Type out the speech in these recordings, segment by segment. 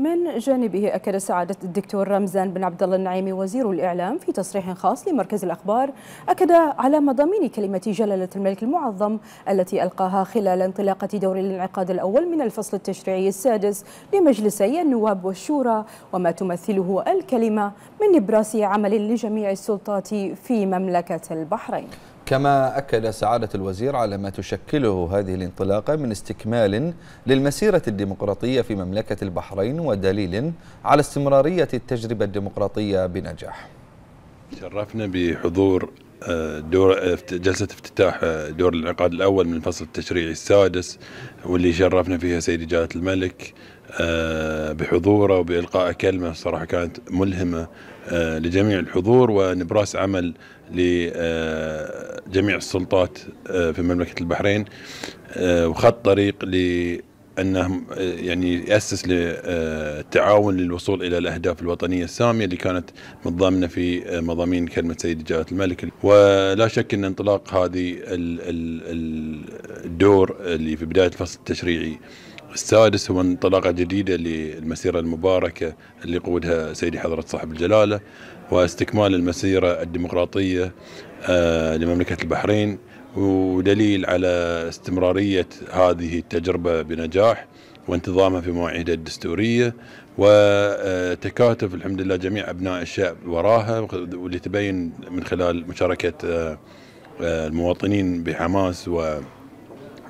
من جانبه أكد سعادة الدكتور رمزان بن عبد الله النعيمي وزير الإعلام في تصريح خاص لمركز الأخبار أكد على مضامين كلمة جلالة الملك المعظم التي ألقاها خلال انطلاقة دور الانعقاد الأول من الفصل التشريعي السادس لمجلسي النواب والشورى وما تمثله الكلمة من نبراس عمل لجميع السلطات في مملكة البحرين كما أكد سعادة الوزير على ما تشكله هذه الانطلاقة من استكمال للمسيرة الديمقراطية في مملكة البحرين ودليل على استمرارية التجربة الديمقراطية بنجاح شرفنا بحضور آه، دور آه، جلسة افتتاح آه، دور الانعقاد الأول من الفصل التشريعي السادس واللي شرفنا فيها سيدي جلالة الملك آه، بحضوره وبإلقاء كلمة صراحة كانت ملهمة آه، لجميع الحضور ونبراس عمل لجميع السلطات آه، في مملكة البحرين وخط طريق لأنهم يعني يأسس للتعاون للوصول إلى الأهداف الوطنية السامية اللي كانت متضامنة في مضامين كلمة سيد جلالة الملك ولا شك أن انطلاق هذه الدور اللي في بداية الفصل التشريعي السادس هو انطلاقة جديدة للمسيرة المباركة اللي يقودها سيدي حضرة صاحب الجلالة واستكمال المسيرة الديمقراطية آه، لمملكة البحرين ودليل على استمرارية هذه التجربة بنجاح وانتظامها في مواعيدها الدستورية وتكاتف الحمد لله جميع أبناء الشعب وراها واللي تبين من خلال مشاركة آه، آه، المواطنين بحماس و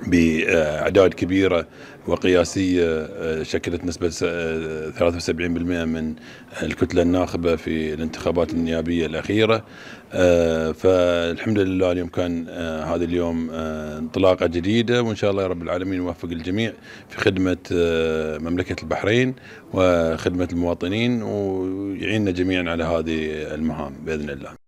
باعداد كبيره وقياسيه آه، شكلت نسبه 73% آه، من الكتله الناخبه في الانتخابات النيابيه الاخيره آه، فالحمد لله اليوم كان هذا اليوم انطلاقه جديده وان شاء الله رب العالمين يوفق الجميع في خدمه مملكه البحرين وخدمه المواطنين ويعيننا جميعا على هذه المهام باذن الله